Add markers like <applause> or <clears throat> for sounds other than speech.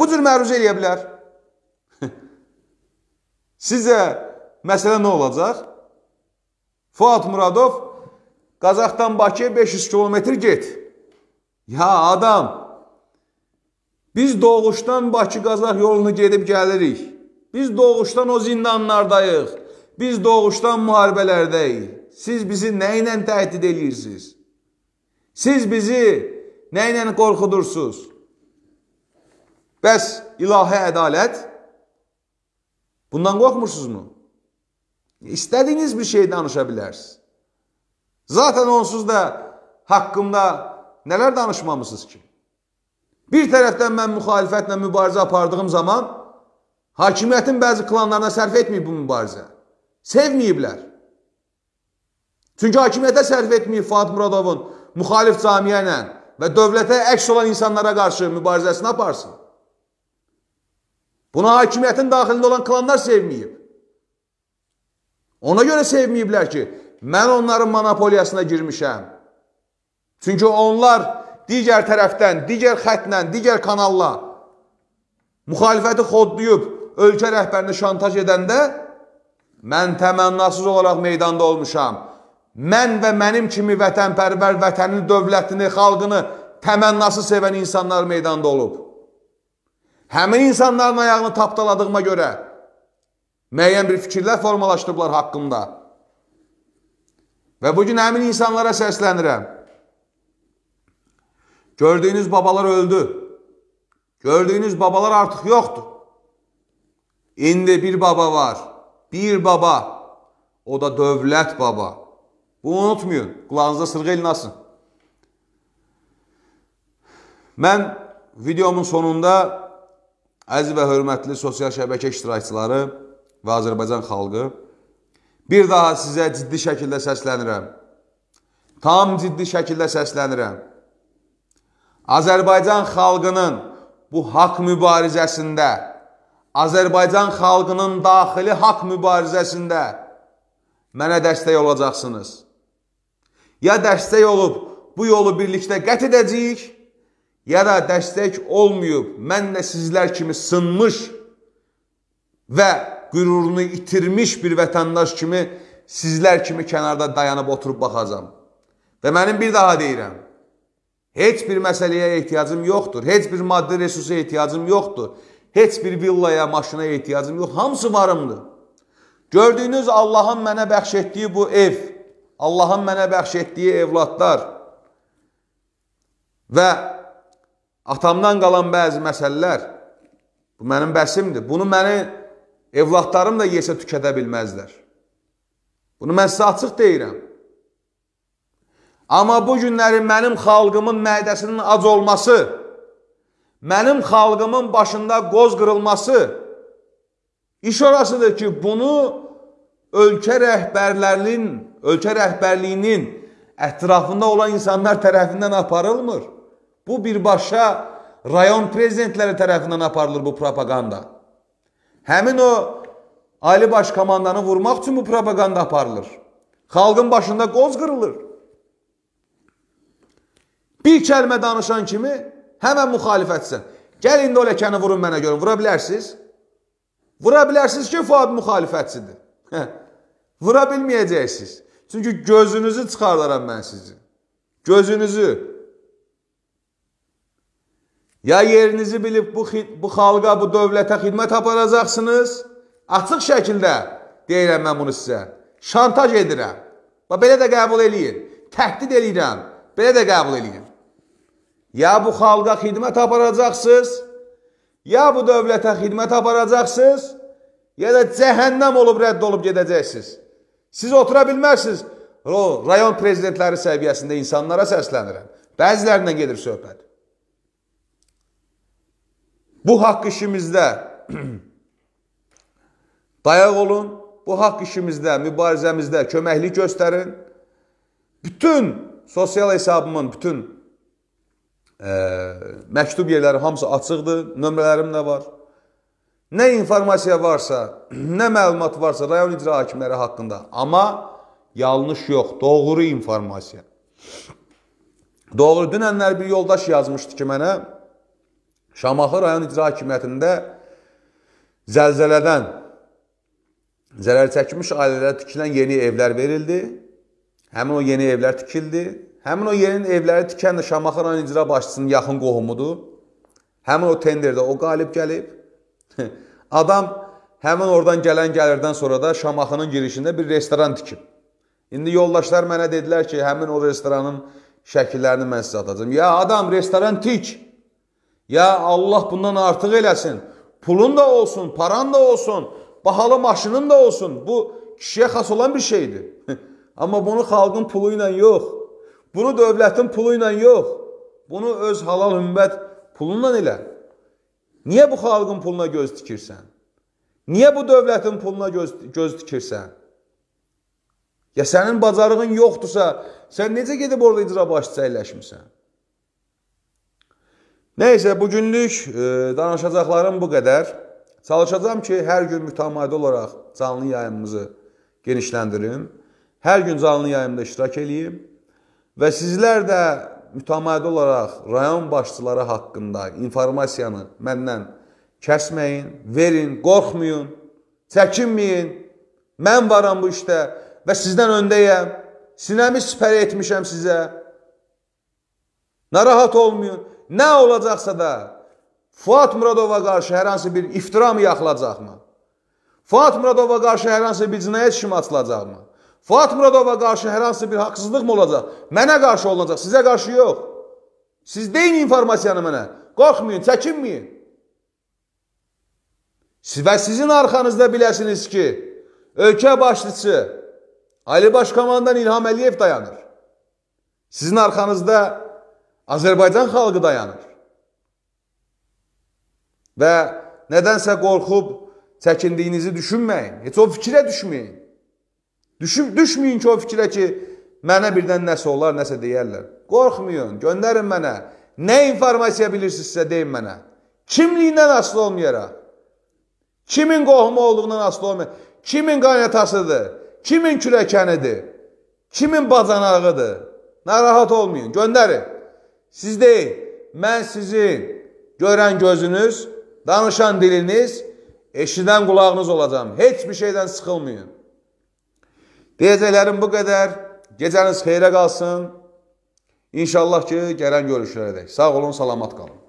bu cür məruzə eləyə bilər. <laughs> Sizə məsələ nə olacaq? Fuad Muradov Qazaxdan Bakıya 500 kilometr get. Ya adam, biz doğuşdan Bakı-Qazax yolunu gedib gəlirik. Biz doğuşdan o zindanlardayıq. Biz doğuşdan müharibələrdəyik. Siz bizi nə ilə təhdid edirsiniz? Siz bizi nə ilə qorxudursunuz? Bəs ilahi ədalət bundan qorxmursunuzmu? İstədiyiniz bir şey danışa bilərsiniz. Zaten onsuz da haqqımda nələr danışmamısınız ki? Bir tərəfdən mən müxalifətlə mübarizə apardığım zaman hakimiyyətin bəzi klanlarına sərf etməyib bu mübarizə. Sevməyiblər. Çünki hakimiyyətə sərf etməyib Fuad Muradovun müxalif camiyə ilə və dövlətə əks olan insanlara qarşı mübarizəsini aparsın. Buna hakimiyyətin daxilində olan klanlar sevməyib. Ona görə sevməyiblər ki, mən onların monopoliyasına girmişəm. Çünki onlar digər tərəfdən, digər xətlə, digər kanalla müxalifəti xodlayıb ölkə rəhbərini şantaj edəndə mən təmənnasız olaraq meydanda olmuşam. Mən və mənim kimi vətənpərvər vətənin dövlətini, xalqını təmənnasız sevən insanlar meydanda olub. Həmin insanların ayağını tapdaladığıma görə müəyyən bir fikirlər formalaşdırıblar haqqımda. Və bugün həmin insanlara səslənirəm. Gördüyünüz babalar öldü. Gördüyünüz babalar artıq yoxdur. İndi bir baba var. Bir baba. O da dövlət baba. Bunu unutmayın. Qulağınıza sırğa elinasın. Mən videomun sonunda Əziz və hörmətli sosial şəbəkə iştirakçıları və Azərbaycan xalqı, bir daha sizə ciddi şəkildə səslənirəm. Tam ciddi şəkildə səslənirəm. Azərbaycan xalqının bu haqq mübarizəsində, Azərbaycan xalqının daxili haqq mübarizəsində mənə dəstək olacaqsınız. Ya dəstək olub bu yolu birlikdə qət edəcəyik, ya da dəstək olmayıb, mən də sizlər kimi sınmış və qürurunu itirmiş bir vətəndaş kimi sizlər kimi kənarda dayanıb oturub baxacam. Və mənim bir daha deyirəm, heç bir məsələyə ehtiyacım yoxdur, heç bir maddi resursa ehtiyacım yoxdur, heç bir villaya, maşına ehtiyacım yox, hamısı varımdır. Gördüyünüz Allahın mənə bəxş etdiyi bu ev, Allahın mənə bəxş etdiyi evladlar və Atamdan qalan bəzi məsələlər, bu mənim bəsimdir. Bunu məni evladlarım da yesə tükədə bilməzlər. Bunu mən sizə açıq deyirəm. Amma bu günləri mənim xalqımın mədəsinin ac olması, mənim xalqımın başında qoz qırılması, iş orasıdır ki, bunu ölkə rəhbərlərinin, ölkə rəhbərliyinin ətrafında olan insanlar tərəfindən aparılmır. Bu birbaşa rayon prezidentləri tərəfindən aparılır bu propaganda. Həmin o Ali Baş komandanı vurmaq üçün bu propaganda aparılır. Xalqın başında qoz qırılır. Bir kəlmə danışan kimi həmən müxalifətsən. Gəl indi o ləkəni vurun mənə görün. Vura bilərsiniz? Vura bilərsiniz ki, Fuad müxalifətçidir. Vura bilməyəcəksiniz. Çünki gözünüzü çıxardaram mən sizi. Gözünüzü. Ya yerinizi bilib bu, bu xalqa, bu dövlətə xidmət aparacaqsınız, açıq şəkildə deyirəm mən bunu sizə. Şantaj edirəm. Və belə də qəbul eləyin. Təhdid eləyirəm. Belə də qəbul eləyin. Ya bu xalqa xidmət aparacaqsınız, ya bu dövlətə xidmət aparacaqsınız, ya da cəhənnəm olub rədd olub gedəcəksiniz. Siz otura bilmərsiniz. O, rayon prezidentləri səviyyəsində insanlara səslənirəm. Bəzilərindən gedir söhbət. Bu haqq işimizdə <clears throat> dayaq olun, bu haqq işimizdə, mübarizəmizdə köməklik göstərin. Bütün sosial hesabımın, bütün e, məktub yerləri hamısı açıqdır, nömrələrim də var. Nə informasiya varsa, <clears throat> nə məlumat varsa rayon icra hakimləri haqqında, amma yanlış yox, doğru informasiya. Doğru, dünənlər bir yoldaş yazmışdı ki mənə, Şamaxı rayon icra hakimiyyətində zəlzələdən zərər çəkmiş ailələrə tikilən yeni evlər verildi. Həmin o yeni evlər tikildi. Həmin o yeni evləri tikən də Şamaxı rayon icra başçısının yaxın qohumudur. Həmin o tenderdə o qalib gəlib. <laughs> Adam həmin oradan gələn gəlirdən sonra da Şamaxının girişində bir restoran tikib. İndi yoldaşlar mənə dedilər ki, həmin o restoranın şəkillərini mən sizə atacağam. Ya adam restoran tik. Ya Allah bundan artıq eləsin. Pulun da olsun, paran da olsun, bahalı maşının da olsun. Bu kişiyə xas olan bir şeydir. <laughs> Amma bunu xalqın pulu ilə yox. Bunu dövlətin pulu ilə yox. Bunu öz halal ümmət pulundan elə. Niyə bu xalqın puluna göz tikirsən? Niyə bu dövlətin puluna göz, göz tikirsən? Ya sənin bacarığın yoxdursa, sən necə gedib orada icra başçısı əyləşmisən? Nəysə, bugünlük e, danışacaqlarım bu qədər. Çalışacağam ki, hər gün mütəmadi olaraq canlı yayımımızı genişləndirim. Hər gün canlı yayımda iştirak eləyim və sizlər də mütəmadi olaraq rayon başçıları haqqında informasiyanı məndən kəsməyin, verin, qorxmayın, çəkinməyin. Mən varam bu işdə və sizdən öndəyəm. Sinəmi sipər etmişəm sizə. Narahat olmayın nə olacaqsa da Fuad Muradova qarşı hər hansı bir iftira mı yaxılacaqmı? Fuad Muradova qarşı hər hansı bir cinayət işimi açılacaqmı? Fuad Muradova qarşı hər hansı bir haqsızlıq mı olacaq? Mənə qarşı olunacaq, sizə qarşı yox. Siz deyin informasiyanı mənə. Qorxmayın, çəkinməyin. Siz və sizin arxanızda biləsiniz ki, ölkə başçısı Ali Başkomandan İlham Əliyev dayanır. Sizin arxanızda Azərbaycan xalqı dayanır. Və nədənsə qorxub çəkindiyinizi düşünməyin. Heç o fikrə düşməyin. Düşüb düşməyin ki, o fikrə ki, mənə birdən nəsə olar, nəsə deyərlər. Qorxmayın, göndərin mənə. Nə informasiya bilirsinizsə deyin mənə. Kimliyindən asılı olmayaraq. Kimin qohumu olduğundan asılı olmayaraq. Kimin qaynatasıdır, kimin kürəkənidir, kimin bacanağıdır. Narahat olmayın, göndərin. Siz deyil, mən sizi görən gözünüz, danışan diliniz, eşidən qulağınız olacam. Heç bir şeydən sıxılmayın. Deyəcəklərim bu qədər. Gecəniz xeyrə qalsın. İnşallah ki, gələn görüşlərə dək. Sağ olun, salamat qalın.